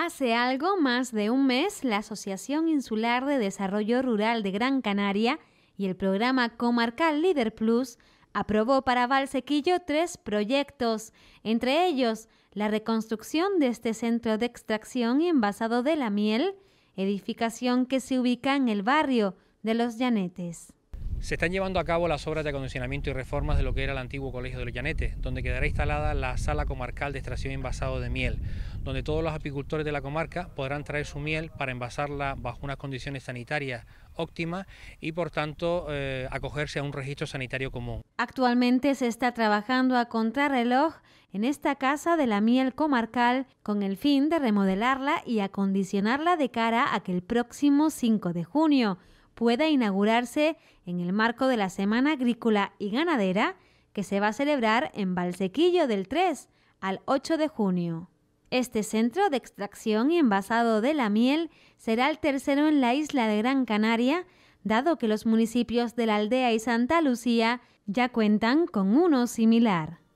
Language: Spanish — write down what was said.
Hace algo más de un mes, la Asociación Insular de Desarrollo Rural de Gran Canaria y el programa comarcal Líder Plus aprobó para Valsequillo tres proyectos, entre ellos la reconstrucción de este centro de extracción y envasado de la miel, edificación que se ubica en el barrio de los Llanetes. Se están llevando a cabo las obras de acondicionamiento y reformas de lo que era el antiguo Colegio de los donde quedará instalada la sala comarcal de extracción y envasado de miel, donde todos los apicultores de la comarca podrán traer su miel para envasarla bajo unas condiciones sanitarias óptimas y por tanto eh, acogerse a un registro sanitario común. Actualmente se está trabajando a contrarreloj en esta casa de la miel comarcal con el fin de remodelarla y acondicionarla de cara a que el próximo 5 de junio pueda inaugurarse en el marco de la Semana Agrícola y Ganadera que se va a celebrar en Valsequillo del 3 al 8 de junio. Este centro de extracción y envasado de la miel será el tercero en la isla de Gran Canaria, dado que los municipios de la aldea y Santa Lucía ya cuentan con uno similar.